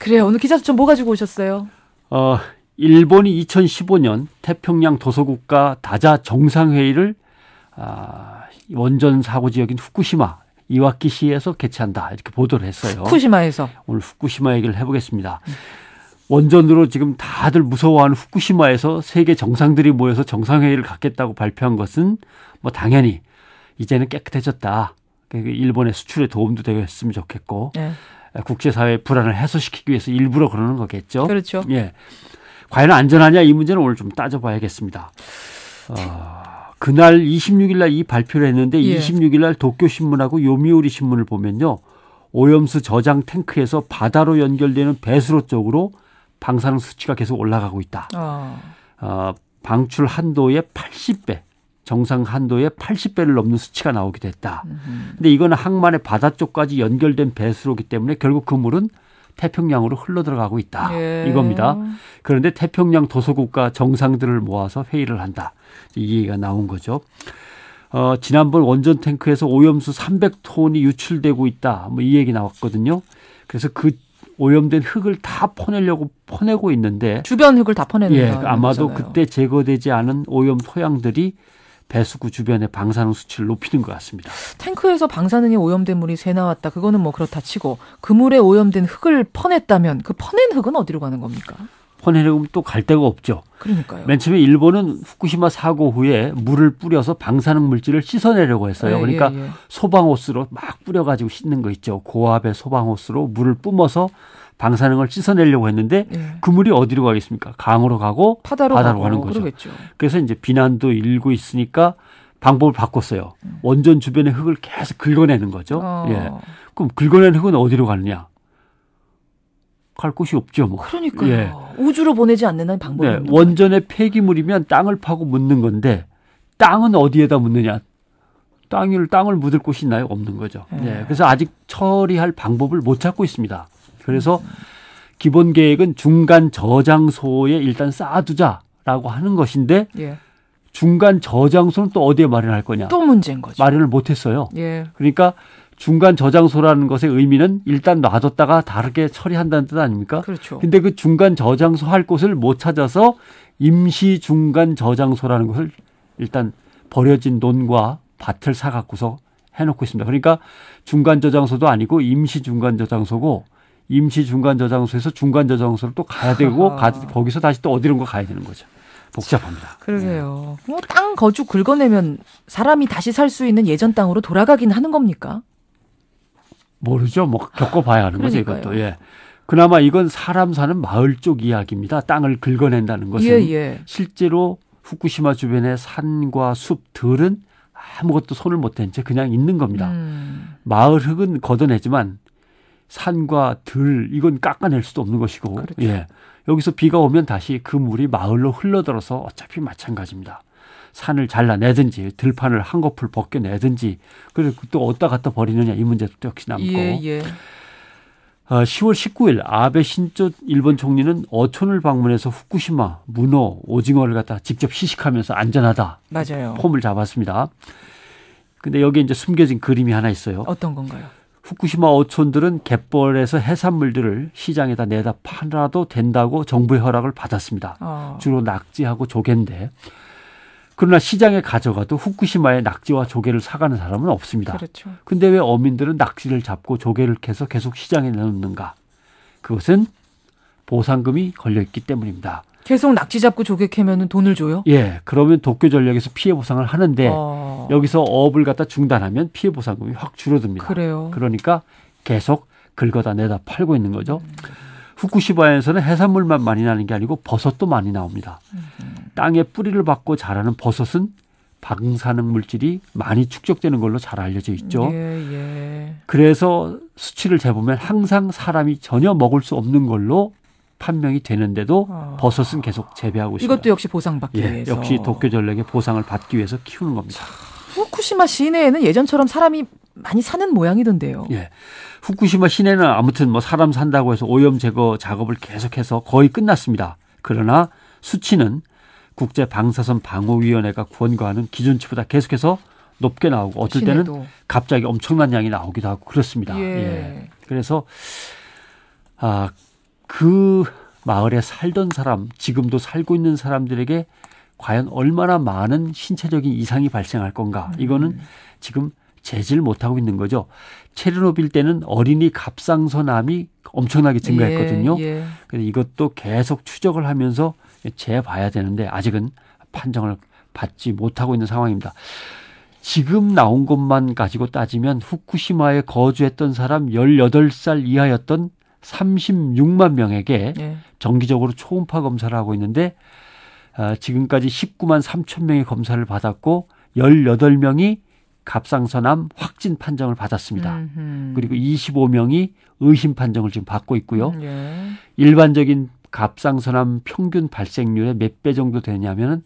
그래요. 오늘 기자수첩 뭐 가지고 오셨어요? 어, 일본이 2015년 태평양 도서국가 다자 정상회의를 아, 원전 사고 지역인 후쿠시마 이와키시에서 개최한다 이렇게 보도를 했어요. 후쿠시마에서 오늘 후쿠시마 얘기를 해보겠습니다. 원전으로 지금 다들 무서워하는 후쿠시마에서 세계 정상들이 모여서 정상회의를 갖겠다고 발표한 것은 뭐 당연히 이제는 깨끗해졌다. 그 일본의 수출에 도움도 되겠으면 좋겠고 네. 국제사회의 불안을 해소시키기 위해서 일부러 그러는 거겠죠. 그렇죠. 예. 과연 안전하냐 이 문제는 오늘 좀 따져봐야겠습니다. 어, 그날 26일 날 이 발표를 했는데 예. 26일 날 도쿄 신문하고 요미우리 신문을 보면요. 오염수 저장 탱크에서 바다로 연결되는 배수로 쪽으로 방사능 수치가 계속 올라가고 있다. 어. 어 방출 한도의 80배, 정상 한도의 80배를 넘는 수치가 나오게됐다 근데 이거는 항만의 바다 쪽까지 연결된 배수로기 때문에 결국 그물은 태평양으로 흘러 들어가고 있다. 예. 이겁니다. 그런데 태평양 도서국가 정상들을 모아서 회의를 한다. 이 얘기가 나온 거죠. 어, 지난번 원전 탱크에서 오염수 300톤이 유출되고 있다. 뭐 이 얘기 나왔거든요. 그래서 그 오염된 흙을 다 퍼내려고 퍼내고 있는데 주변 흙을 다 퍼내는 예, 아마도 거잖아요. 그때 제거되지 않은 오염 토양들이 배수구 주변의 방사능 수치를 높이는 것 같습니다. 탱크에서 방사능에 오염된 물이 새 나왔다. 그거는 뭐 그렇다 치고 그 물에 오염된 흙을 퍼냈다면 그 퍼낸 흙은 어디로 가는 겁니까? 퍼내려면 또갈 데가 없죠. 그러니까요. 맨 처음에 일본은 후쿠시마 사고 후에 물을 뿌려서 방사능 물질을 씻어내려고 했어요. 예, 예 그러니까 예, 예. 소방호스로 막 뿌려가지고 씻는 거 있죠. 고압의 소방호스로 물을 뿜어서 방사능을 씻어내려고 했는데 네. 예. 그물이 어디로 가겠습니까? 강으로 가고 바다로, 바다로 가는 거죠. 그러겠죠. 그래서 이제 비난도 일고 있으니까 방법을 바꿨어요. 음. 원전 주변의 흙을 계속 긁어내는 거죠. 어. 예. 그럼 긁어낸 흙은 어디로 가느냐? 갈 곳이 없죠, 뭐. 그러니까 예. 우주로 보내지 않는 방법이 네. 원전의 폐기물이면 땅을 파고 묻는 건데 땅은 어디에다 묻느냐? 땅을 땅을 묻을 곳이 있나요? 없는 거죠. 네. 예. 네. 그래서 아직 처리할 방법을 못 찾고 있습니다. 그래서 기본 계획은 중간 저장소에 일단 쌓아두자라고 하는 것인데 예. 중간 저장소는 또 어디에 마련할 거냐? 또 문제인 거죠. 마련을 못했어요. 예. 그러니까 중간 저장소라는 것의 의미는 일단 놔뒀다가 다르게 처리한다는 뜻 아닙니까? 그렇죠. 근데 그 중간 저장소 할 곳을 못 찾아서 임시 중간 저장소라는 것을 일단 버려진 논과 밭을 사갖고서 해놓고 있습니다. 그러니까 중간 저장소도 아니고 임시 중간 저장소고 임시 중간 저장소에서 중간 저장소로 또 가야 되고 가, 거기서 다시 또 어디론가 가야 되는 거죠. 복잡합니다. 그러세요. 네. 뭐땅 거주 긁어내면 사람이 다시 살 수 있는 예전 땅으로 돌아가긴 하는 겁니까? 모르죠. 뭐 겪어봐야 하는 거죠 이것도. 예. 그나마 이건 사람 사는 마을 쪽 이야기입니다. 땅을 긁어낸다는 것은 예, 예. 실제로 후쿠시마 주변의 산과 숲, 들은 아무것도 손을 못 댄 채 그냥 있는 겁니다. 음. 마을 흙은 걷어내지만 산과 들 이건 깎아낼 수도 없는 것이고 그렇죠. 예. 여기서 비가 오면 다시 그 물이 마을로 흘러들어서 어차피 마찬가지입니다. 산을 잘라내든지 들판을 한꺼풀 벗겨내든지 그리고 또 어디다 갖다 버리느냐 이 문제도 역시 남고 예, 예. 10월 아, 19일 아베 신조 일본 총리는 어촌을 방문해서 후쿠시마 문어 오징어를 갖다 직접 시식하면서 안전하다 맞아요. 폼을 잡았습니다. 근데 여기 이제 숨겨진 그림이 하나 있어요. 어떤 건가요? 후쿠시마 어촌들은 갯벌에서 해산물들을 시장에다 내다 팔아도 된다고 정부의 허락을 받았습니다. 어. 주로 낙지하고 조개인데 그러나 시장에 가져가도 후쿠시마의 낙지와 조개를 사가는 사람은 없습니다. 그렇죠. 근데 왜 어민들은 낙지를 잡고 조개를 캐서 계속 시장에 내놓는가? 그것은 보상금이 걸려 있기 때문입니다. 계속 낙지 잡고 조개 캐면은 돈을 줘요? 예. 그러면 도쿄 전력에서 피해 보상을 하는데 어. 여기서 어업을 갖다 중단하면 피해 보상금이 확 줄어듭니다. 그래요. 그러니까 계속 긁어다 내다 팔고 있는 거죠. 음. 후쿠시마에서는 해산물만 많이 나는 게 아니고 버섯도 많이 나옵니다. 음. 땅에 뿌리를 받고 자라는 버섯은 방사능 물질이 많이 축적되는 걸로 잘 알려져 있죠. 예, 예. 그래서 수치를 재보면 항상 사람이 전혀 먹을 수 없는 걸로 판명이 되는데도 아. 버섯은 계속 재배하고 있습니다. 이것도 역시 보상받기 예, 위해서. 역시 도쿄 전력의 보상을 받기 위해서 키우는 겁니다. 후쿠시마 시내에는 예전처럼 사람이 많이 사는 모양이던데요. 예. 후쿠시마 시내는 아무튼 뭐 사람 산다고 해서 오염 제거 작업을 계속해서 거의 끝났습니다. 그러나 수치는 국제 방사선 방호 위원회가 권고하는 기준치보다 계속해서 높게 나오고 어떨 때는 시내도. 갑자기 엄청난 양이 나오기도 하고 그렇습니다. 예. 예. 그래서 아그 마을에 살던 사람, 지금도 살고 있는 사람들에게 과연 얼마나 많은 신체적인 이상이 발생할 건가. 음. 이거는 지금 재질 못하고 있는 거죠. 체르노빌 때는 어린이 갑상선암이 엄청나게 증가했거든요. 예, 예. 이것도 계속 추적을 하면서 재봐야 되는데 아직은 판정을 받지 못하고 있는 상황입니다. 지금 나온 것만 가지고 따지면 후쿠시마에 거주했던 사람 18살 이하였던 36만 명에게 네. 정기적으로 초음파 검사를 하고 있는데 아, 지금까지 19만 3천 명의 검사를 받았고 18명이 갑상선암 확진 판정을 받았습니다. 음흠. 그리고 25명이 의심 판정을 지금 받고 있고요. 음, 예. 일반적인 갑상선암 평균 발생률의 몇 배 정도 되냐면약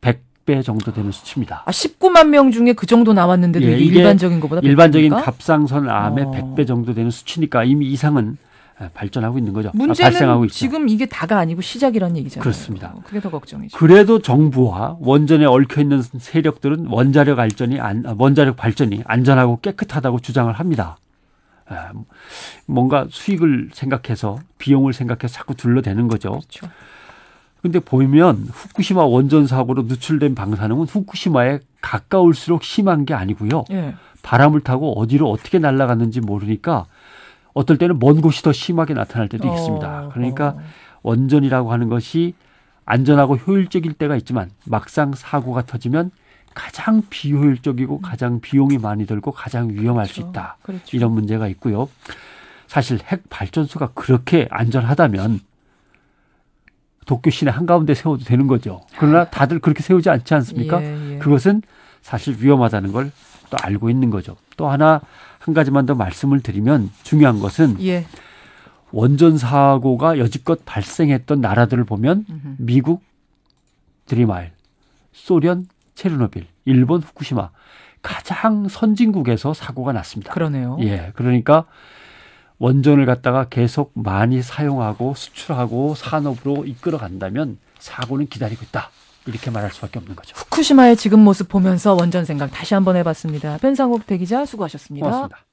100배 정도 되는 수치입니다. 아, 19만 명 중에 그 정도 나왔는데도 예, 이게 일반적인 것보다 100배입니까? 일반적인 갑상선암의 어. 100배 정도 되는 수치니까 이미 이상은 아, 발전하고 있는 거죠. 아, 문제는 아, 지금 이게 다가 아니고 시작이라는 얘기잖아요. 그렇습니다. 그게 더 걱정이죠. 그래도 정부와 원전에 얽혀 있는 세력들은 원자력 발전이 안, 아, 원자력 발전이 안전하고 깨끗하다고 주장을 합니다. 뭔가 수익을 생각해서 비용을 생각해서 자꾸 둘러대는 거죠. 그렇죠. 근데 보면 후쿠시마 원전 사고로 누출된 방사능은 후쿠시마에 가까울수록 심한 게 아니고요. 예. 바람을 타고 어디로 어떻게 날아갔는지 모르니까 어떨 때는 먼 곳이 더 심하게 나타날 때도 어, 있습니다. 그러니까 원전이라고 하는 것이 안전하고 효율적일 때가 있지만 막상 사고가 터지면 가장 비효율적이고 음. 가장 비용이 많이 들고 가장 위험할 그렇죠. 수 있다. 그렇죠. 이런 문제가 있고요. 사실 핵 발전소가 그렇게 안전하다면 도쿄 시내 한가운데 세워도 되는 거죠. 그러나 다들 그렇게 세우지 않지 않습니까? 예, 예. 그것은 사실 위험하다는 걸 또 알고 있는 거죠. 또 하나 한 가지만 더 말씀을 드리면 중요한 것은 예. 원전 사고가 여지껏 발생했던 나라들을 보면 음흠. 미국 드리마일, 소련 체르노빌, 일본 후쿠시마 가장 선진국에서 사고가 났습니다. 그러네요. 예, 그러니까 원전을 갖다가 계속 많이 사용하고 수출하고 산업으로 이끌어 간다면 사고는 기다리고 있다. 이렇게 말할 수밖에 없는 거죠. 후쿠시마의 지금 모습 보면서 원전 생각 다시 한번 해봤습니다. 변상욱 대기자 수고하셨습니다 고맙습니다.